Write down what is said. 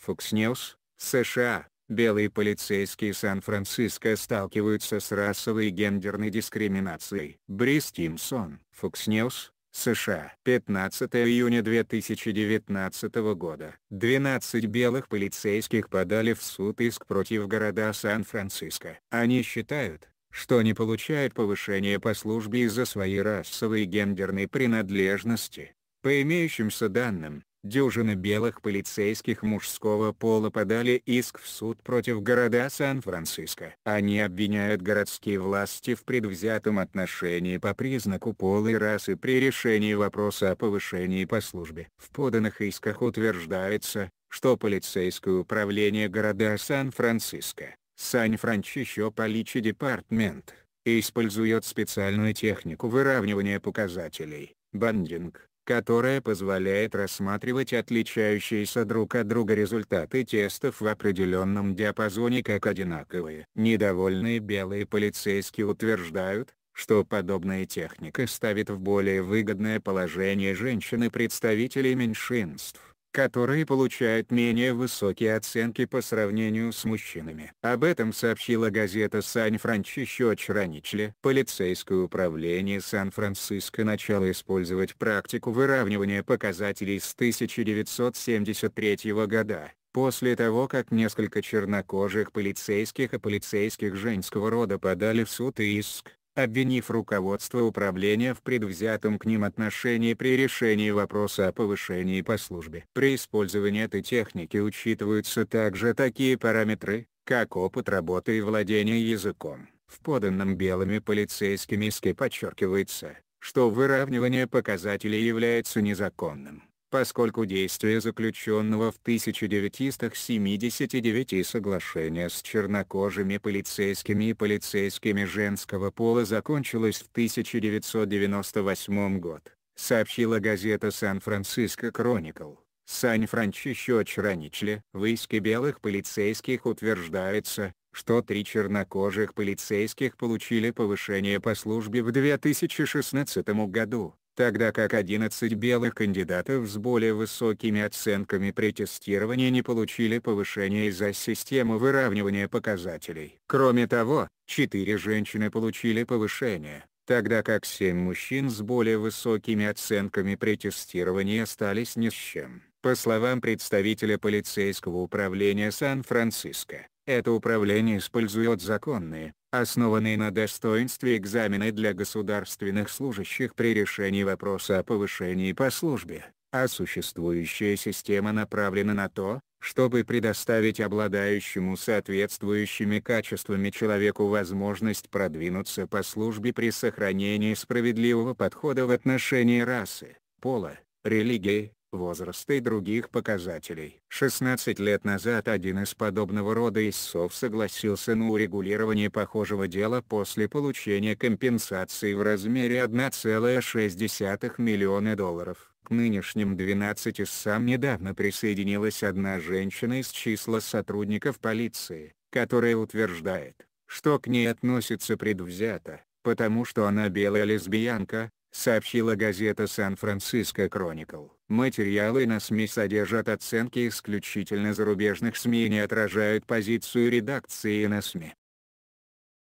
Fox News, США, белые полицейские Сан-Франциско сталкиваются с расовой и гендерной дискриминацией. Брис Тимсон, Fox News, США. 15 июня 2019 года. 12 белых полицейских подали в суд иск против города Сан-Франциско. Они считают, что не получают повышения по службе из-за своей расовой и гендерной принадлежности. По имеющимся данным, дюжина белых полицейских мужского пола подали иск в суд против города Сан-Франциско. Они обвиняют городские власти в предвзятом отношении по признаку пола и расы при решении вопроса о повышении по службе. В поданных исках утверждается, что полицейское управление города Сан-Франциско, Сан-Франчишо Поличи Департмент, использует специальную технику выравнивания показателей, бандинг, которая позволяет рассматривать отличающиеся друг от друга результаты тестов в определенном диапазоне как одинаковые. Недовольные белые полицейские утверждают, что подобная техника ставит в более выгодное положение женщины представителей меньшинств которые получают менее высокие оценки по сравнению с мужчинами. Об этом сообщила газета Сан-Франциско Чраничли. Полицейское управление Сан-Франциско начало использовать практику выравнивания показателей с 1973 года. После того, как несколько чернокожих полицейских и полицейских женского рода подали в суд и иск, обвинив руководство управления в предвзятом к ним отношении при решении вопроса о повышении по службе. При использовании этой техники учитываются также такие параметры, как опыт работы и владение языком. В поданном белыми полицейскими иске подчеркивается, что выравнивание показателей является незаконным поскольку действие заключенного в 1979 соглашения с чернокожими полицейскими и полицейскими женского пола закончилось в 1998 год, сообщила газета «Сан-Франциско Кроникл». Сан-Франчишо Чароничле. В иске белых полицейских утверждается, что три чернокожих полицейских получили повышение по службе в 2016 году, тогда как 11 белых кандидатов с более высокими оценками при тестировании не получили повышения из-за системы выравнивания показателей. Кроме того, 4 женщины получили повышение, тогда как 7 мужчин с более высокими оценками при тестировании остались ни с чем. По словам представителя полицейского управления Сан-Франциско, это управление использует законные, основанные на достоинстве экзамены для государственных служащих при решении вопроса о повышении по службе, а существующая система направлена на то, чтобы предоставить обладающему соответствующими качествами человеку возможность продвинуться по службе при сохранении справедливого подхода в отношении расы, пола, религии, возраста и других показателей. 16 лет назад один из подобного рода истцов согласился на урегулирование похожего дела после получения компенсации в размере 1,6 миллиона долларов. К нынешним 12 сам недавно присоединилась одна женщина из числа сотрудников полиции, которая утверждает, что к ней относится предвзято, потому что она белая лесбиянка, сообщила газета «Сан-Франциско Кроникл». Материалы на СМИ содержат оценки исключительно зарубежных СМИ и не отражают позицию редакции на СМИ.